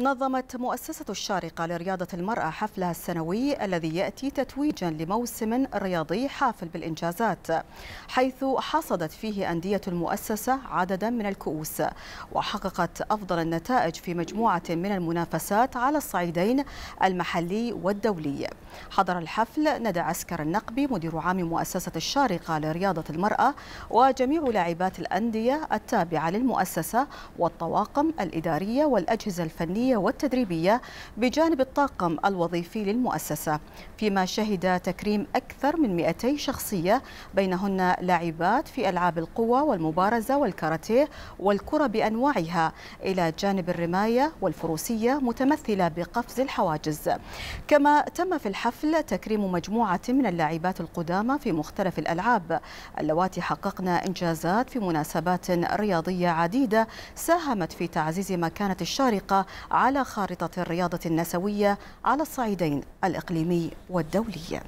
نظمت مؤسسة الشارقة لرياضة المرأة حفلها السنوي الذي يأتي تتويجا لموسم رياضي حافل بالإنجازات حيث حصدت فيه أندية المؤسسة عددا من الكؤوس وحققت أفضل النتائج في مجموعة من المنافسات على الصعيدين المحلي والدولي حضر الحفل ندى عسكر النقبي مدير عام مؤسسة الشارقة لرياضة المرأة وجميع لاعبات الأندية التابعة للمؤسسة والطواقم الإدارية والأجهزة الفنية العملية والتدريبية بجانب الطاقم الوظيفي للمؤسسة فيما شهد تكريم أكثر من 200 شخصية بينهن لاعبات في ألعاب القوى والمبارزة والكاراتيه والكرة بأنواعها إلى جانب الرماية والفروسية متمثلة بقفز الحواجز كما تم في الحفل تكريم مجموعة من اللاعبات القدامى في مختلف الألعاب اللواتي حققن إنجازات في مناسبات رياضية عديدة ساهمت في تعزيز مكانة الشارقة على خارطة الرياضة النسوية على الصعيدين الإقليمي والدولي